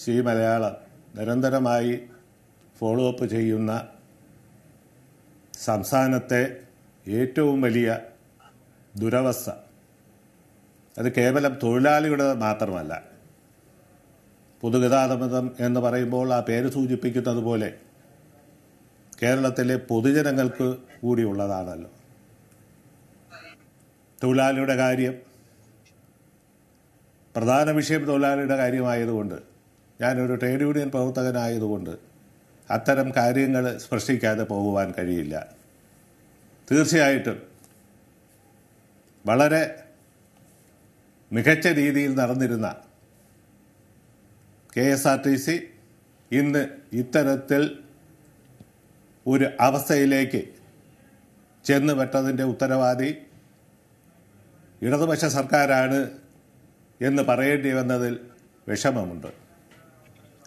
C Malayalam നിരന്തരമായി follow up ചെയ്യുന്ന സംസ്ഥാനത്തെ ഏറ്റവും വലിയ ദുരവസ്ഥ അത് കേവലം തൊഴിലാളിയുടെ മാത്രമല്ല പൊതുഗതാഗതം എന്ന് പറയുമ്പോൾ ആ പേര് സൂചിപ്പിക്കുന്നത് പോലെ കേരളത്തിലെ പൊതുജനങ്ങൾക്ക് കൂടിയുള്ളതാണല്ലോ തൊഴിലാളിയുടെ കാര്യം പ്രധാന വിഷയം തൊഴിലാളിയുടെ കാര്യമായതുകൊണ്ട് ഞാനൊരു ട്രേഡ് യൂണിയൻ പ്രവർത്തകനായതുകൊണ്ട് അത്തരം കാര്യങ്ങൾ സ്പർശിക്കാതെ പോകുവാൻ കഴിയില്ല തീർച്ചയായിട്ടും വളരെ മികച്ച രീതിയിൽ നടന്നിരുന്ന K S R T C ഇന്ന് ഇത്തരത്തിൽ ഒരു അവസ്ഥയിലേക്ക് പെട്ടതിൻ്റെ ഉത്തരവാദി ഇടതുപക്ഷ സർക്കാരാണ് എന്ന് പറയേണ്ടി വന്നതിൽ വിഷമമുണ്ട്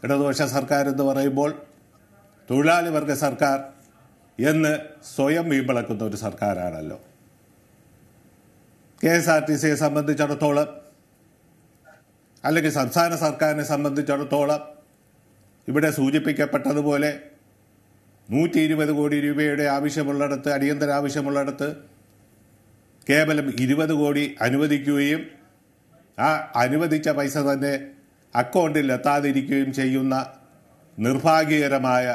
ഇടതുപക്ഷ സർക്കാർ എന്ന് പറയുമ്പോൾ തൊഴിലാളി വർഗ സർക്കാർ എന്ന് സ്വയം വീമ്പിളക്കുന്ന ഒരു സർക്കാരാണല്ലോ കെ എസ് ആർ ടി സിയെ സംബന്ധിച്ചിടത്തോളം അല്ലെങ്കിൽ സംസ്ഥാന സർക്കാരിനെ സംബന്ധിച്ചിടത്തോളം ഇവിടെ സൂചിപ്പിക്കപ്പെട്ടതുപോലെ നൂറ്റി ഇരുപത് കോടി രൂപയുടെ ആവശ്യമുള്ളിടത്ത് അടിയന്തര ആവശ്യമുള്ളിടത്ത് കേവലം ഇരുപത് കോടി അനുവദിക്കുകയും ആ അനുവദിച്ച പൈസ തന്നെ എത്താതിരിക്കുകയും ചെയ്യുന്ന നിർഭാഗ്യകരമായ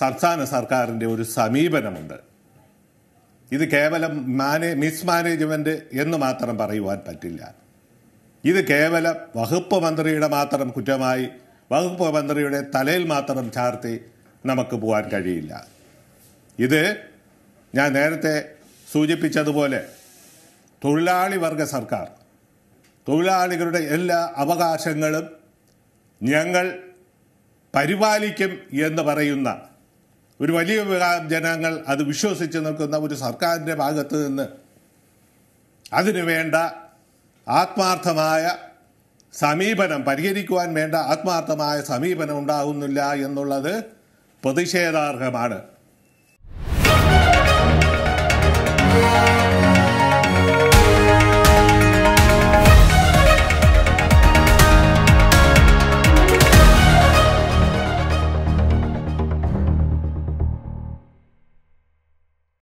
സംസ്ഥാന സർക്കാരിൻ്റെ ഒരു സമീപനമുണ്ട് ഇത് കേവലം മാനേ മിസ്മാനേജ്മെൻറ്റ് എന്ന് മാത്രം പറയുവാൻ പറ്റില്ല ഇത് കേവലം വകുപ്പ് മന്ത്രിയുടെ മാത്രം കുറ്റമായി വകുപ്പ് മന്ത്രിയുടെ തലയിൽ മാത്രം ചാർത്തി നമുക്ക് പോകാൻ കഴിയില്ല ഇത് ഞാൻ നേരത്തെ സൂചിപ്പിച്ചതുപോലെ തൊഴിലാളി വർഗ സർക്കാർ തൊഴിലാളികളുടെ എല്ലാ അവകാശങ്ങളും ഞങ്ങൾ പരിപാലിക്കും എന്ന് പറയുന്ന ഒരു വലിയ വിഭാഗം ജനങ്ങൾ അത് വിശ്വസിച്ച് നിൽക്കുന്ന ഒരു സർക്കാരിൻ്റെ ഭാഗത്ത് നിന്ന് അതിനു വേണ്ട ആത്മാർത്ഥമായ സമീപനം പരിഹരിക്കുവാൻ വേണ്ട ആത്മാർത്ഥമായ സമീപനം ഉണ്ടാകുന്നില്ല എന്നുള്ളത് പ്രതിഷേധാർഹമാണ്